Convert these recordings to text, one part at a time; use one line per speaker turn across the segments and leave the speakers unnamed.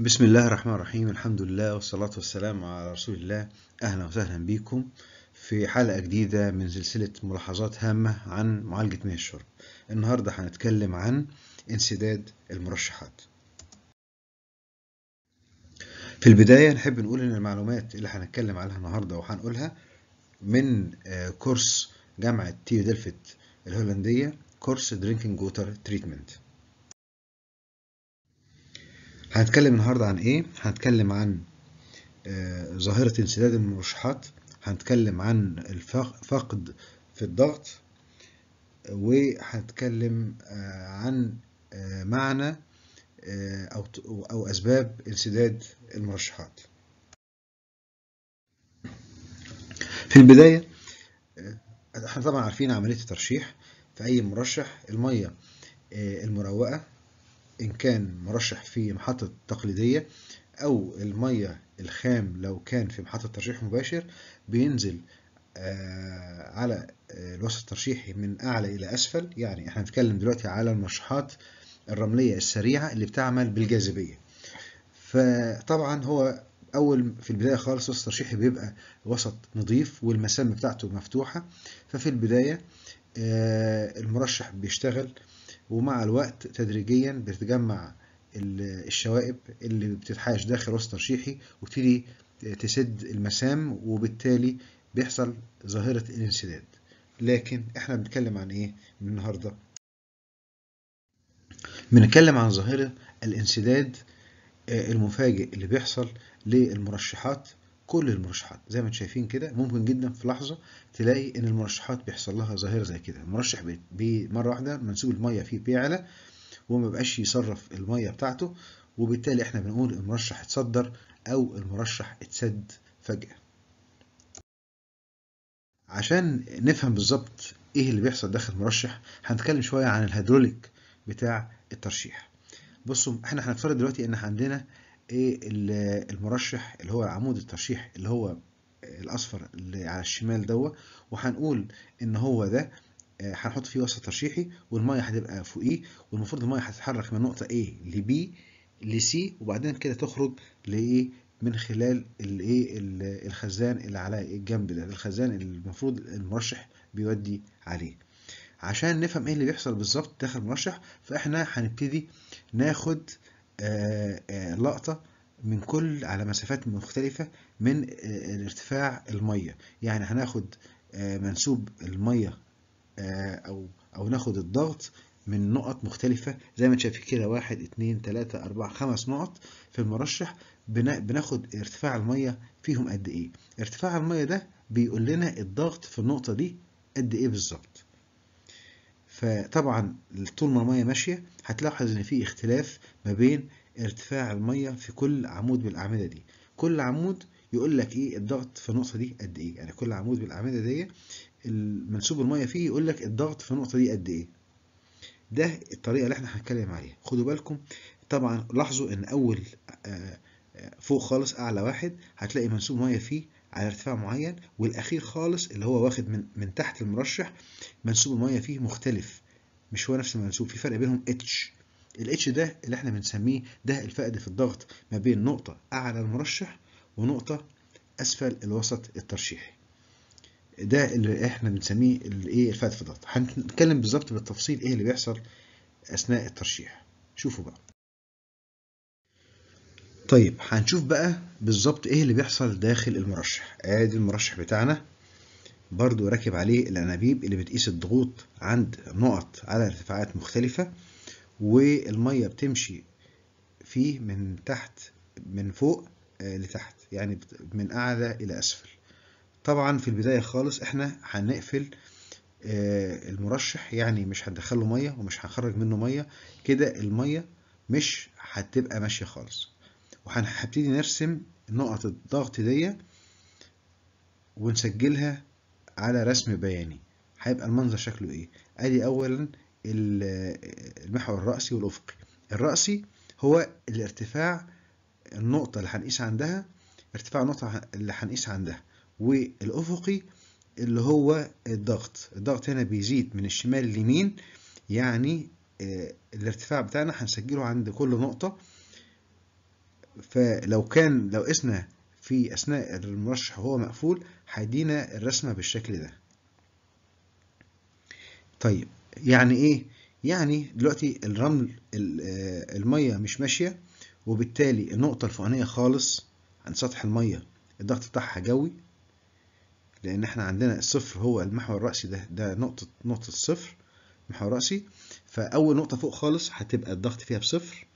بسم الله الرحمن الرحيم الحمد لله والصلاة والسلام على رسول الله أهلا وسهلا بكم في حلقة جديدة من سلسلة ملاحظات هامة عن معالجة مياه الشرب النهاردة هنتكلم عن انسداد المرشحات في البداية نحب نقول إن المعلومات اللي هنتكلم عليها النهاردة وهنقولها من آه، كورس جامعة تيو دلفت الهولندية كورس درينكينج ووتر تريتمنت هنتكلم النهاردة عن ايه؟ هنتكلم عن آه، ظاهرة انسداد المرشحات هنتكلم عن الفقد في الضغط وهنتكلم آه، عن آه، معنى أو, أسباب انسداد المرشحات في البداية احنا طبعا عارفين عملية الترشيح في أي مرشح المية المروقة إن كان مرشح في محطة تقليدية أو المية الخام لو كان في محطة ترشيح مباشر بينزل آه، على آه، الوسط الترشيحي من أعلى إلى أسفل يعني احنا بنتكلم دلوقتي على المرشحات الرملية السريعة اللي بتعمل بالجاذبية فطبعا هو أول في البداية خالص الوسط الترشيحي بيبقى وسط نظيف والمسام بتاعته مفتوحة ففي البداية آه، المرشح بيشتغل ومع الوقت تدريجيا بتتجمع الشوائب اللي بتتحاش داخل وسط ترشيحي وتبتدي تسد المسام وبالتالي بيحصل ظاهرة الانسداد لكن احنا بنتكلم عن ايه النهاردة بنتكلم عن ظاهرة الانسداد آه، المفاجئ اللي بيحصل للمرشحات كل المرشحات زي ما انتم شايفين كده ممكن جدا في لحظه تلاقي ان المرشحات بيحصل لها ظاهره زي كده المرشح مره واحده منسوب الميه فيه بيعلى وما بقاش يصرف الميه بتاعته وبالتالي احنا بنقول المرشح اتصدر او المرشح اتسد فجاه عشان نفهم بالظبط ايه اللي بيحصل داخل المرشح هنتكلم شويه عن الهيدروليك بتاع الترشيح بصوا احنا هنفترض دلوقتي ان عندنا ايه المرشح اللي هو عمود الترشيح اللي هو الاصفر اللي على الشمال دوت وهنقول ان هو ده آه، هنحط فيه وسط ترشيحي والميه هتبقى فوقيه والمفروض الميه هتتحرك من نقطه A ل B ل C وبعدين كده تخرج لايه من خلال الايه الخزان اللي على الجنب ده الخزان اللي المفروض المرشح بيودي عليه عشان نفهم ايه اللي بيحصل بالظبط داخل المرشح فاحنا هنبتدي ناخد آه، آه، لقطة من كل على مسافات مختلفة من آه، ارتفاع المية يعني هناخد منسوب المية أو أو ناخد الضغط من نقط مختلفة زي ما انت شايف كده واحد اتنين تلاتة أربعة خمس نقط في المرشح بناخد ارتفاع المية فيهم قد إيه ارتفاع المية ده بيقول لنا الضغط في النقطة دي قد إيه بالظبط فطبعا طول ما المية ماشية هتلاحظ ان في اختلاف ما بين ارتفاع المية في كل عمود بالاعمدة دي كل عمود يقول لك ايه الضغط في النقطة دي قد ايه يعني كل عمود بالاعمدة دي منسوب المية فيه يقول لك الضغط في النقطة دي قد ايه ده الطريقة اللي احنا هنتكلم عليها خدوا بالكم طبعا لاحظوا ان اول آه، آه، فوق خالص اعلى واحد هتلاقي منسوب مية فيه على ارتفاع معين والاخير خالص اللي هو واخد من من تحت المرشح منسوب الميه فيه مختلف مش هو نفس المنسوب في فرق بينهم اتش الاتش ده اللي احنا بنسميه ده الفقد في الضغط ما بين نقطه اعلى المرشح ونقطه اسفل الوسط الترشيحي ده اللي احنا بنسميه الايه الفقد في الضغط هنتكلم بالظبط بالتفصيل ايه اللي بيحصل اثناء الترشيح شوفوا بقى طيب هنشوف بقى بالظبط ايه اللي بيحصل داخل المرشح ادي المرشح بتاعنا برضو راكب عليه الانابيب اللي بتقيس الضغوط عند نقط على ارتفاعات مختلفة والمية بتمشي فيه من تحت من فوق آه، لتحت يعني من اعلى الى اسفل طبعا في البداية خالص احنا هنقفل آه، المرشح يعني مش هندخله مية ومش هنخرج منه مية كده المية مش هتبقى ماشية خالص وهنبتدي نرسم نقط الضغط دي ونسجلها على رسم بياني هيبقى المنظر شكله ايه ادي اولا المحور الرأسي والأفقي الرأسي هو الارتفاع النقطة اللي هنقيس عندها ارتفاع النقطة اللي هنقيس عندها والأفقي اللي هو الضغط الضغط هنا بيزيد من الشمال لليمين يعني آه، الارتفاع بتاعنا هنسجله عند كل نقطة فلو كان لو قسنا في أثناء المرشح وهو مقفول هيدينا الرسمة بالشكل ده طيب يعني إيه؟ يعني دلوقتي الرمل آه، المية مش ماشية وبالتالي النقطة الفوقانية خالص عن سطح المية الضغط بتاعها جوي لأن احنا عندنا الصفر هو المحور الرأسي ده ده نقطة نقطة الصفر محور رأسي فأول نقطة فوق خالص هتبقى الضغط فيها بصفر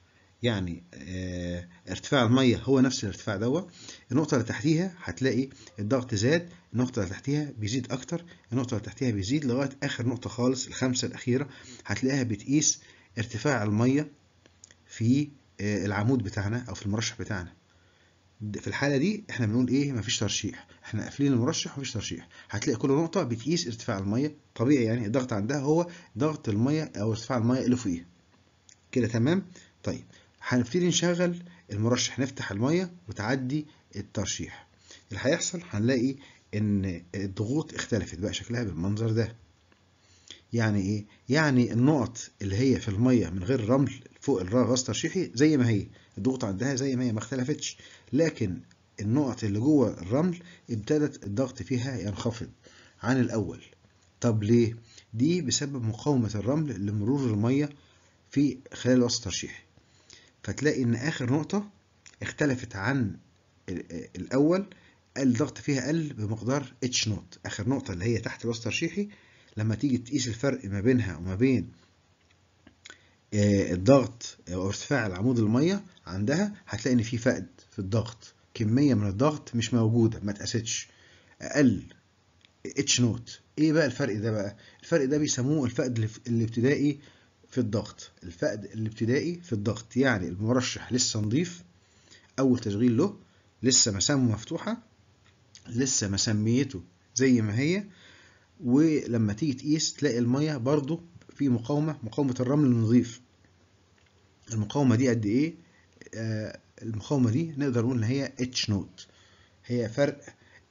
يعني اه ارتفاع المية هو نفس الارتفاع دوت النقطة اللي تحتيها هتلاقي الضغط زاد النقطة اللي تحتيها بيزيد أكتر النقطة اللي تحتيها بيزيد لغاية آخر نقطة خالص الخمسة الأخيرة هتلاقيها بتقيس ارتفاع المية في اه العمود بتاعنا أو في المرشح بتاعنا في الحالة دي احنا بنقول ايه مفيش ترشيح احنا قافلين المرشح ومفيش ترشيح هتلاقي كل نقطة بتقيس ارتفاع المية طبيعي يعني الضغط عندها هو ضغط المية أو ارتفاع المية اللي فوقيها كده تمام طيب هنبتدي نشغل المرشح نفتح المية وتعدي الترشيح اللي هيحصل هنلاقي ان الضغوط اختلفت بقى شكلها بالمنظر ده يعني ايه يعني النقط اللي هي في الميه من غير رمل فوق الغاز ترشيحي زي ما هي الضغوط عندها زي ما هي ما اختلفتش لكن النقط اللي جوه الرمل ابتدت الضغط فيها ينخفض عن الاول طب ليه دي بسبب مقاومه الرمل لمرور الميه في خلال الوسط الترشيحي فتلاقي ان اخر نقطة اختلفت عن الاول الضغط فيها قل بمقدار اتش نوت اخر نقطة اللي هي تحت الوسط ترشيحي لما تيجي تقيس الفرق ما بينها وما بين آه، الضغط او ارتفاع العمود المية عندها هتلاقي ان في فقد في الضغط كمية من الضغط مش موجودة ما اتقاستش اقل اتش نوت ايه بقى الفرق ده بقى الفرق ده بيسموه الفقد الابتدائي في الضغط الفقد الابتدائي في الضغط يعني المرشح لسه نضيف أول تشغيل له لسه مسامه مفتوحة لسه مسميته زي ما هي ولما تيجي تقيس تلاقي المية برضو في مقاومة مقاومة الرمل النظيف المقاومة دي قد إيه؟ آه المقاومة دي نقدر نقول إن هي اتش نوت هي فرق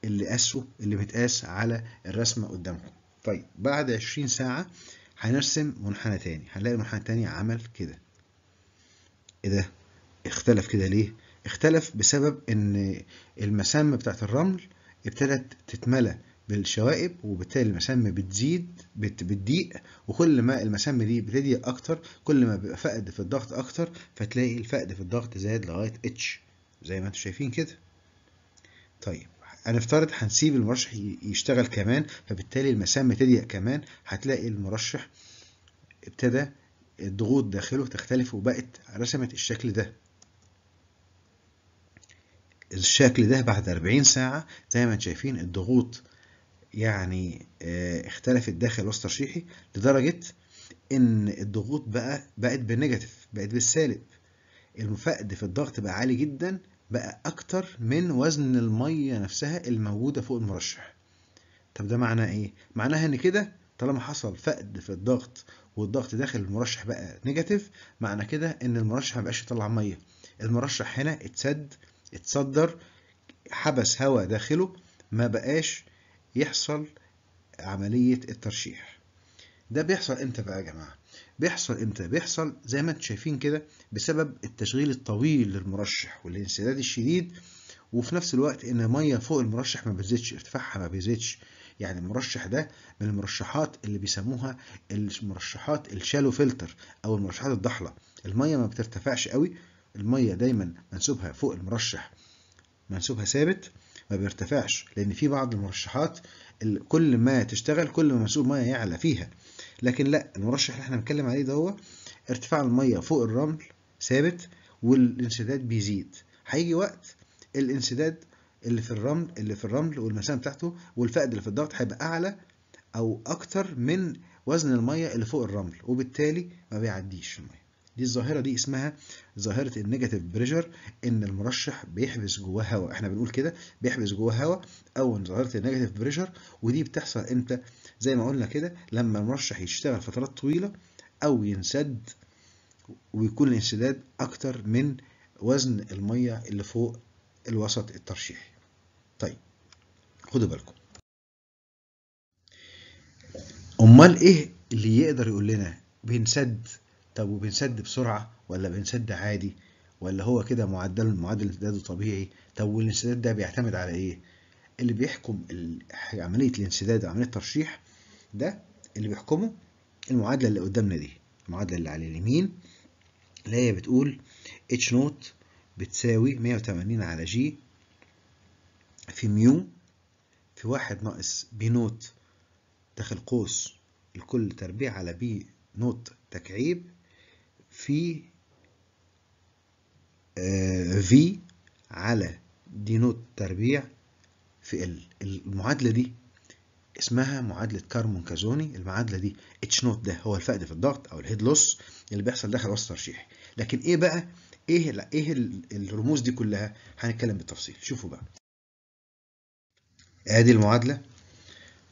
اللي قاسه اللي متقاس على الرسمة قدامكم طيب بعد 20 ساعة هنرسم منحنى تاني هنلاقي المنحنى التاني عمل كده ايه ده اختلف كده ليه اختلف بسبب ان المسام بتاعت الرمل ابتدت تتملى بالشوائب وبالتالي المسام بتزيد بت بتضيق وكل ما المسام دي بتضيق اكتر كل ما بيبقى فقد في الضغط اكتر فتلاقي الفقد في الضغط زاد لغايه اتش زي ما انتم شايفين كده طيب هنفترض هنسيب المرشح يشتغل كمان فبالتالي المسام تضيق كمان هتلاقي المرشح ابتدى الضغوط داخله تختلف وبقت رسمت الشكل ده الشكل ده بعد 40 ساعة زي ما انتم شايفين الضغوط يعني آه، اختلفت داخل الوسط الترشيحي لدرجة ان الضغوط بقى بقت بالنيجاتيف بقت بالسالب الفقد في الضغط بقى عالي جدا بقى أكتر من وزن المية نفسها الموجودة فوق المرشح طب ده معناه إيه؟ معناها إن كده طالما حصل فقد في الضغط والضغط داخل المرشح بقى نيجاتيف معنى كده إن المرشح مبقاش يطلع مية المرشح هنا اتسد اتصدر حبس هواء داخله ما بقاش يحصل عملية الترشيح ده بيحصل امتى بقى يا جماعة بيحصل امتى؟ بيحصل زي ما انتم شايفين كده بسبب التشغيل الطويل للمرشح والانسداد الشديد وفي نفس الوقت ان ميه فوق المرشح ما بتزيدش ارتفاعها ما بيزيدش يعني المرشح ده من المرشحات اللي بيسموها المرشحات الشالو فلتر او المرشحات الضحله الميه ما بترتفعش قوي الميه دايما منسوبها فوق المرشح منسوبها ثابت ما بيرتفعش لان في بعض المرشحات كل ما تشتغل كل ما منسوب ميه يعلى فيها لكن لا المرشح اللي احنا بنتكلم عليه ده هو ارتفاع الميه فوق الرمل ثابت والانسداد بيزيد هيجي وقت الانسداد اللي في الرمل اللي في الرمل والمسام بتاعته والفقد اللي في الضغط هيبقى اعلى او اكتر من وزن الميه اللي فوق الرمل وبالتالي ما بيعديش الميه دي الظاهره دي اسمها ظاهره النيجاتيف بريشر ان المرشح بيحبس جواه هواء احنا بنقول كده بيحبس جواه هواء او ظاهره النيجاتيف بريشر ودي بتحصل امتى زي ما قلنا كده لما المرشح يشتغل فترات طويلة أو ينسد ويكون الانسداد أكتر من وزن المية اللي فوق الوسط الترشيحي طيب خدوا بالكم امال ايه اللي يقدر يقول لنا بينسد طب وبينسد بسرعه ولا بينسد عادي ولا هو كده معدل معدل انسداده طبيعي طب والانسداد ده بيعتمد على ايه اللي بيحكم عمليه الانسداد وعمليه الترشيح ده اللي بيحكمه المعادلة اللي قدامنا دي المعادلة اللي على اليمين اللي هي بتقول اتش نوت بتساوي 180 على جي في ميو في واحد ناقص بي نوت داخل قوس الكل تربيع على بي نوت تكعيب في في آه، على دي نوت تربيع في ال المعادلة دي اسمها معادله كارمون كازوني المعادله دي اتش نوت ده هو الفقد في الضغط او الهيد لوس اللي بيحصل داخل وسط ترشيحي لكن ايه بقى ايه لا ايه الرموز دي كلها هنتكلم بالتفصيل شوفوا بقى ادي المعادله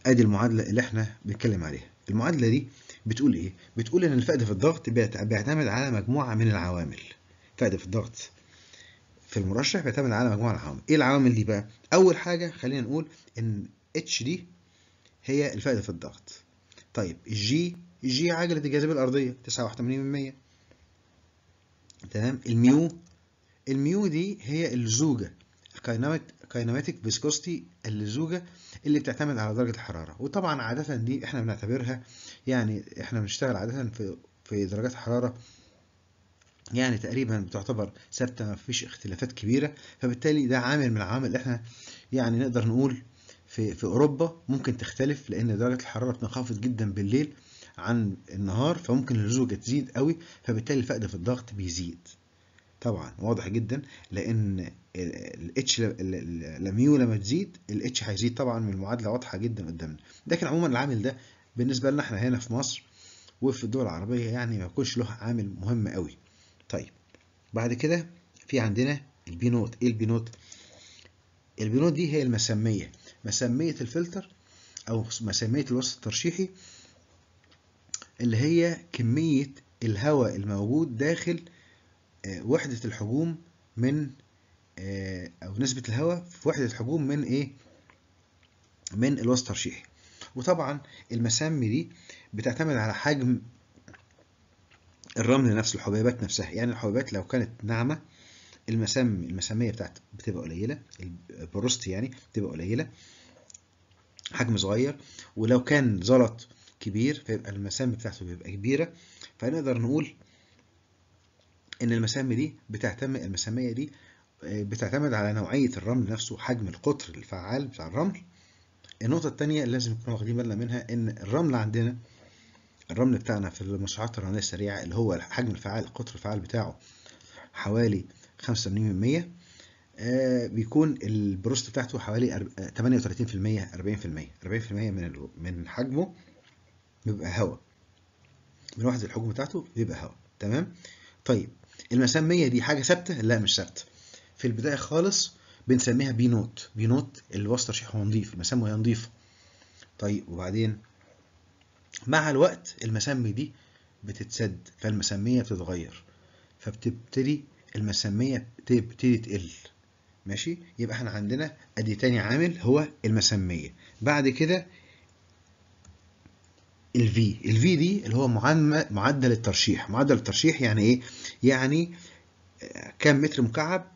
ادي المعادله اللي احنا بنتكلم عليها المعادله دي بتقول ايه بتقول ان الفقد في الضغط بيعتمد على مجموعه من العوامل فقد في الضغط في المرشح بيعتمد على مجموعه من العوامل ايه العوامل دي بقى اول حاجه خلينا نقول ان اتش دي هي الفائدة في الضغط طيب الجي الجي عجلة الجاذبية الأرضية 89% تمام الميو الميو دي هي الزوجة كايناماتيك فيسكوستي اللزوجة اللي بتعتمد على درجة الحرارة وطبعا عادة دي احنا بنعتبرها يعني احنا بنشتغل عادة في في درجات حرارة يعني تقريبا بتعتبر ثابتة مفيش اختلافات كبيرة فبالتالي ده عامل من العوامل اللي احنا يعني نقدر نقول في في اوروبا ممكن تختلف لان درجه الحراره بتنخفض جدا بالليل عن النهار فممكن اللزوجه تزيد قوي فبالتالي الفقد في الضغط بيزيد طبعا واضح جدا لان الاتش لميو لما تزيد الاتش هيزيد طبعا من المعادله واضحه جدا قدامنا لكن عموما العامل ده بالنسبه لنا احنا هنا في مصر وفي الدول العربيه يعني ما يكونش له عامل مهم قوي طيب بعد كده في عندنا البي نوت ايه البي نوت البي نوت دي هي المسميه مسميه الفلتر او مسميه الوسط الترشيحي اللي هي كميه الهواء الموجود داخل آه، وحده الحجوم من آه، او نسبه الهواء في وحده الحجوم من ايه من الوسط الترشيحي وطبعا المسامي دي بتعتمد على حجم الرمل نفسه الحبيبات نفسها يعني الحبيبات لو كانت ناعمه المسام المساميه بتاعت بتبقى قليله البروست يعني بتبقى قليله حجم صغير ولو كان زلط كبير فيبقى المسام بتاعته بيبقى كبيره فنقدر نقول ان المسام دي بتعتمد المساميه دي آه، بتعتمد على نوعيه الرمل نفسه حجم القطر الفعال بتاع الرمل النقطه الثانيه اللي لازم نكون واخدين بالنا منها ان الرمل عندنا الرمل بتاعنا في المشروعات الرمليه السريعه اللي هو الحجم الفعال القطر الفعال بتاعه حوالي 85% آه، بيكون البروست بتاعته حوالي 38% 40% 40% من من حجمه بيبقى هواء من واحد الحجم بتاعته بيبقى هواء تمام طيب المسامية دي حاجة ثابتة لا مش ثابتة في البداية خالص بنسميها بي نوت بي نوت الوسط ترشيح هو نظيف المسام هي نظيفة طيب وبعدين مع الوقت المسمي دي بتتسد فالمسمية بتتغير فبتبتدي المسمية تبتدي تقل ماشي يبقى احنا عندنا ادي تاني عامل هو المسمية بعد كده الفي الفي دي اللي هو معدل الترشيح معدل الترشيح يعني ايه يعني كم متر مكعب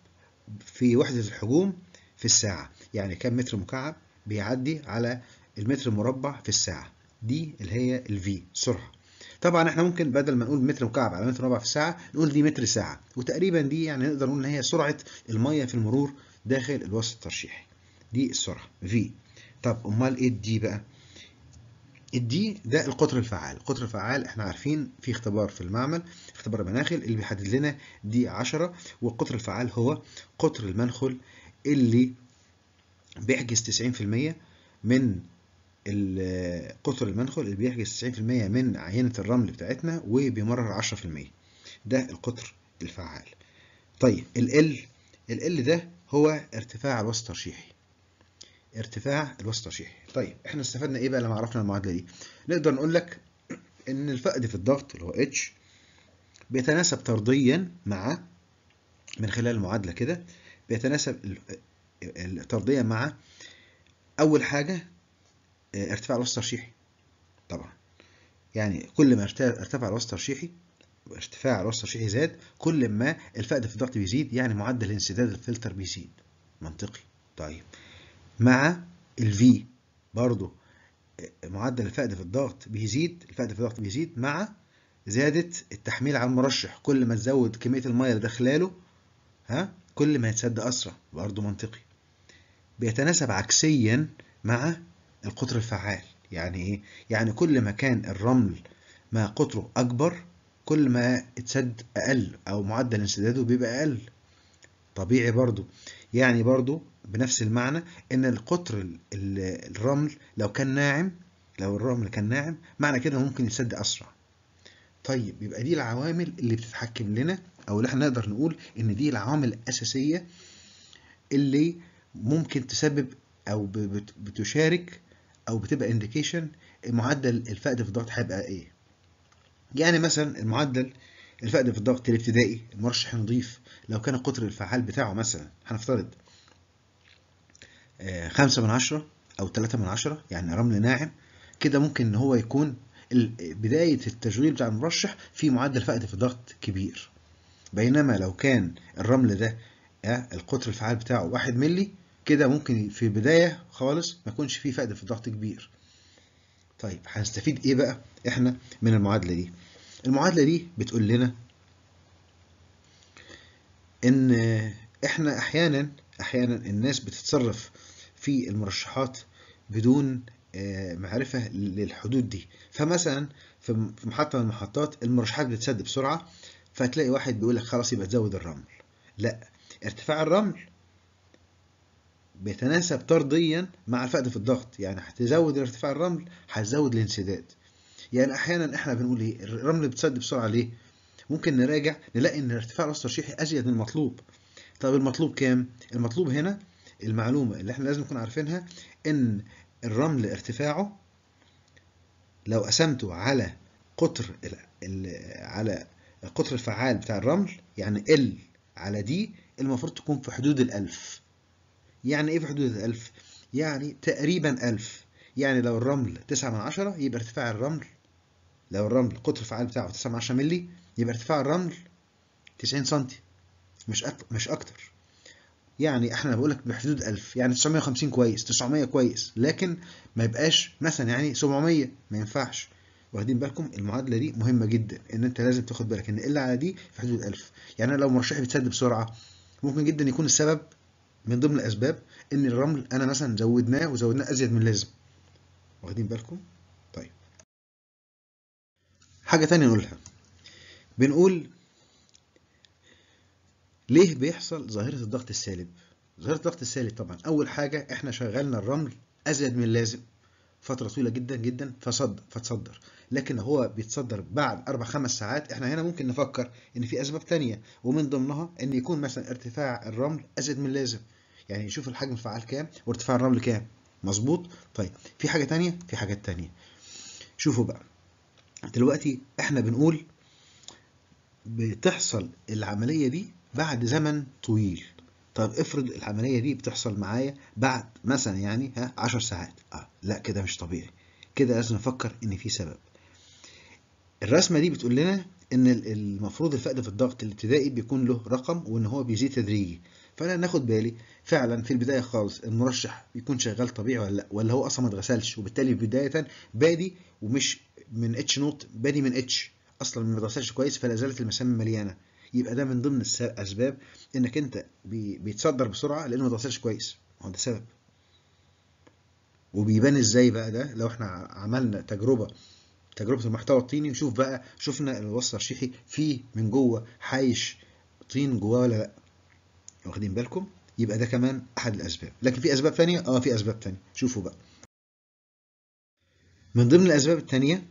في وحدة الحجوم في الساعة يعني كم متر مكعب بيعدي على المتر المربع في الساعة دي اللي هي الفي سرعة طبعا احنا ممكن بدل ما نقول متر مكعب على متر مربع في الساعه نقول دي متر ساعه وتقريبا دي يعني نقدر نقول ان هي سرعه الميه في المرور داخل الوسط الترشيحي دي السرعه في طب امال ايه الدي بقى الدي ده القطر الفعال القطر الفعال احنا عارفين في اختبار في المعمل اختبار المناخل اللي بيحدد لنا دي 10 والقطر الفعال هو قطر المنخل اللي بيحجز 90% من قطر المنخل اللي بيحجز 90% من عينة الرمل بتاعتنا وبيمرر 10% ده القطر الفعال طيب ال ال ال ده هو ارتفاع الوسط الترشيحي ارتفاع الوسط الترشيحي طيب احنا استفدنا ايه بقى لما عرفنا المعادله دي نقدر نقول لك ان الفقد في الضغط اللي هو اتش بيتناسب طرديا مع من خلال المعادله كده بيتناسب طرديا مع اول حاجه آه، ارتفاع الوسط الترشيحي طبعا يعني كل ما ارتفع الوسط الترشيحي ارتفاع الوسط الترشيحي زاد كل ما الفقد في الضغط بيزيد يعني معدل انسداد الفلتر بيزيد منطقي طيب مع الفي برضه آه، معدل الفقد في الضغط بيزيد الفقد في الضغط بيزيد مع زادت التحميل على المرشح كل ما تزود كمية المية اللي داخلاله ها كل ما يتسد أسرع برضه منطقي بيتناسب عكسيا مع القطر الفعال يعني ايه يعني كل ما كان الرمل ما قطره اكبر كل ما اتسد اقل او معدل انسداده بيبقى اقل طبيعي برضو يعني برضو بنفس المعنى ان القطر الرمل لو كان ناعم لو الرمل كان ناعم معنى كده ممكن يتسد اسرع طيب يبقى دي العوامل اللي بتتحكم لنا او اللي احنا نقدر نقول ان دي العوامل الاساسيه اللي ممكن تسبب او بتشارك او بتبقى انديكيشن معدل الفقد في الضغط هيبقى ايه يعني مثلا المعدل الفقد في الضغط الابتدائي المرشح نضيف لو كان القطر الفعال بتاعه مثلا هنفترض آه، خمسة من عشرة أو تلاتة من عشرة يعني رمل ناعم كده ممكن إن هو يكون بداية التشغيل بتاع المرشح في معدل فقد في الضغط كبير بينما لو كان الرمل ده آه، القطر الفعال بتاعه واحد ملي كده ممكن في بداية خالص ما يكونش فيه فقد في الضغط كبير طيب هنستفيد ايه بقى احنا من المعادلة دي المعادلة دي بتقول لنا ان احنا احيانا احيانا الناس بتتصرف في المرشحات بدون آه، معرفة للحدود دي فمثلا في محطة من المحطات المرشحات بتسد بسرعة فتلاقي واحد بيقول لك خلاص يبقى تزود الرمل لا ارتفاع الرمل بيتناسب طرديا مع الفقد في الضغط يعني هتزود ارتفاع الرمل هتزود الانسداد يعني احيانا احنا بنقول ايه الرمل بتسد بسرعه ليه ممكن نراجع نلاقي ان ارتفاع الرص الترشيحي ازيد من المطلوب طب المطلوب كام المطلوب هنا المعلومه اللي احنا لازم نكون عارفينها ان الرمل ارتفاعه لو قسمته على قطر على القطر الفعال بتاع الرمل يعني ال على دي المفروض تكون في حدود الألف يعني ايه في حدود الألف؟ يعني تقريبا ألف يعني لو الرمل 9 من 10 يبقى ارتفاع الرمل لو الرمل قطر الفعال بتاعه 9 من 10 مللي يبقى ارتفاع الرمل 90 سم مش أك... مش اكتر يعني احنا بقول لك بحدود 1000 يعني 950 كويس 900 كويس لكن ما يبقاش مثلا يعني 700 ما ينفعش واخدين بالكم المعادله دي مهمه جدا ان انت لازم تاخد بالك ان الا على دي في حدود 1000 يعني انا لو مرشحي بيتسد بسرعه ممكن جدا يكون السبب من ضمن الاسباب ان الرمل انا مثلا زودناه وزودناه ازيد من اللازم واخدين بالكم طيب حاجه ثانيه نقولها بنقول ليه بيحصل ظاهره الضغط السالب ظاهره الضغط السالب طبعا اول حاجه احنا شغلنا الرمل ازيد من اللازم فتره طويله جدا جدا فصد فتصدر لكن هو بيتصدر بعد اربع خمس ساعات احنا هنا ممكن نفكر ان في اسباب ثانيه ومن ضمنها ان يكون مثلا ارتفاع الرمل ازيد من اللازم يعني نشوف الحجم الفعال كام وارتفاع الرمل كام مظبوط طيب في حاجه ثانيه في حاجات ثانيه شوفوا بقى دلوقتي احنا بنقول بتحصل العمليه دي بعد زمن طويل طب افرض العمليه دي بتحصل معايا بعد مثلا يعني ها 10 ساعات اه لا كده مش طبيعي كده لازم نفكر ان في سبب الرسمه دي بتقول لنا ان المفروض الفقد في الضغط الابتدائي بيكون له رقم وان هو بيزيد تدريجي فانا ناخد بالي فعلا في البدايه خالص المرشح بيكون شغال طبيعي ولا لا ولا هو اصلا ما اتغسلش وبالتالي بدايه بادي ومش من اتش نوت بادي من اتش اصلا ما اتغسلش كويس فلا زالت المسام مليانه يبقى ده من ضمن الاسباب انك انت بيتصدر بسرعه لانه ما اتغسلش كويس هو ده سبب وبيبان ازاي بقى ده لو احنا عملنا تجربه تجربه المحتوى الطيني نشوف بقى شفنا الوصف الترشيحي فيه من جوه حايش طين جواه ولا لا يعني واخدين بالكم يبقى ده كمان احد الاسباب لكن في اسباب ثانيه اه في اسباب ثانيه شوفوا بقى من ضمن الاسباب الثانيه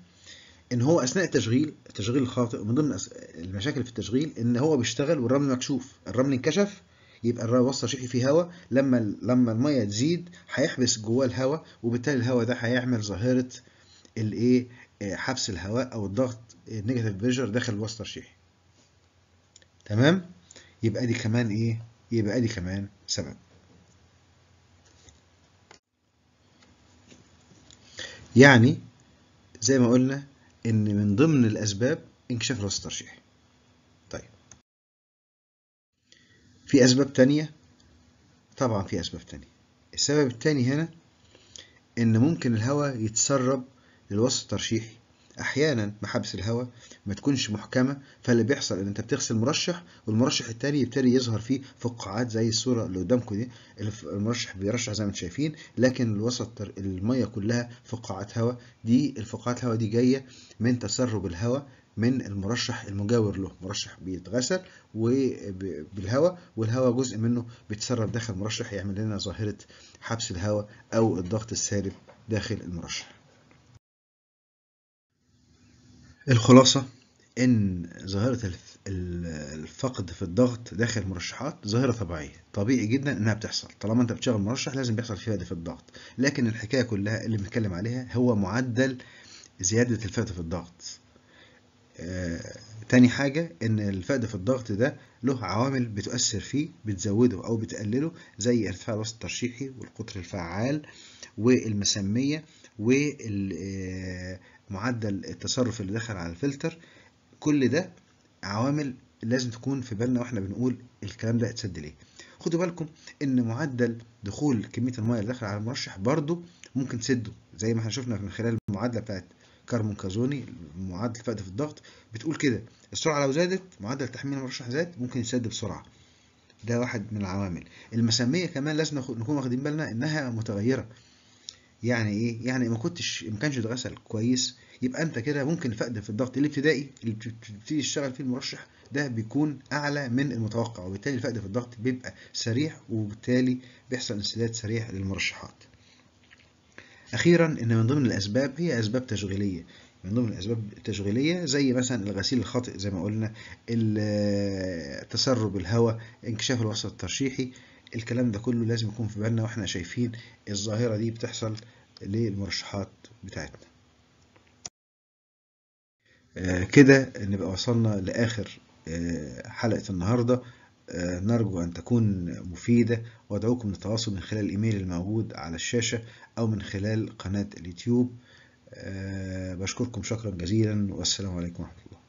ان هو اثناء التشغيل التشغيل الخاطئ من ضمن المشاكل في التشغيل ان هو بيشتغل والرمل مكشوف الرمل انكشف يبقى الوسط شيء فيه هواء لما لما الميه تزيد هيحبس جواه الهواء وبالتالي الهواء ده هيعمل ظاهره الايه آه، حبس الهواء او الضغط النيجاتيف آه، بريشر داخل الوسط الشحي تمام يبقى دي كمان ايه يبقى ادي كمان سبب يعني زي ما قلنا ان من ضمن الاسباب انكشاف الوسط الترشيحي طيب في اسباب تانية طبعا في اسباب تانية السبب التاني هنا ان ممكن الهواء يتسرب للوسط الترشيحي احيانا محابس الهواء ما تكونش محكمه فاللي بيحصل ان انت بتغسل مرشح والمرشح التاني يبتدي يظهر فيه فقاعات زي الصوره اللي قدامكم دي المرشح بيرشح زي ما انتم شايفين لكن الوسط الميه كلها فقاعات هواء دي الفقاعات الهواء دي جايه من تسرب الهواء من المرشح المجاور له مرشح بيتغسل وبالهواء والهواء جزء منه بيتسرب داخل المرشح يعمل لنا ظاهره حبس الهواء او الضغط السالب داخل المرشح الخلاصة إن ظاهرة الفقد في الضغط داخل المرشحات ظاهرة طبيعية طبيعي جدا إنها بتحصل طالما أنت بتشغل مرشح لازم بيحصل فيه فقد في الضغط لكن الحكاية كلها اللي بنتكلم عليها هو معدل زيادة الفقد في الضغط آه، تاني حاجة إن الفقد في الضغط ده له عوامل بتؤثر فيه بتزوده أو بتقلله زي ارتفاع الوسط الترشيحي والقطر الفعال والمسمية وال آه، معدل التصرف اللي دخل على الفلتر كل ده عوامل لازم تكون في بالنا واحنا بنقول الكلام ده اتسد ليه خدوا بالكم ان معدل دخول كميه الميه اللي داخله على المرشح برضو ممكن تسده زي ما احنا شفنا من خلال المعادله بتاعت كارمون كازوني معادله الفائده في الضغط بتقول كده السرعه لو زادت معدل تحميل المرشح زاد ممكن يسد بسرعه ده واحد من العوامل المساميه كمان لازم نكون واخدين بالنا انها متغيره يعني ايه يعني ما كنتش ما كانش اتغسل كويس يبقى انت كده ممكن فقد في الضغط الابتدائي اللي بتبتدي تشتغل فيه المرشح ده بيكون اعلى من المتوقع وبالتالي الفقد في الضغط بيبقى سريع وبالتالي بيحصل انسداد سريع للمرشحات اخيرا ان من ضمن الاسباب هي اسباب تشغيليه من ضمن الاسباب التشغيليه زي مثلا الغسيل الخاطئ زي ما قلنا تسرب الهواء انكشاف الوسط الترشيحي الكلام ده كله لازم يكون في بالنا واحنا شايفين الظاهرة دي بتحصل للمرشحات بتاعتنا آه، كده نبقى وصلنا لآخر آه، حلقة النهاردة آه، نرجو أن تكون مفيدة وأدعوكم للتواصل من خلال الإيميل الموجود على الشاشة أو من خلال قناة اليوتيوب بشكركم شكرا جزيلا والسلام عليكم ورحمة الله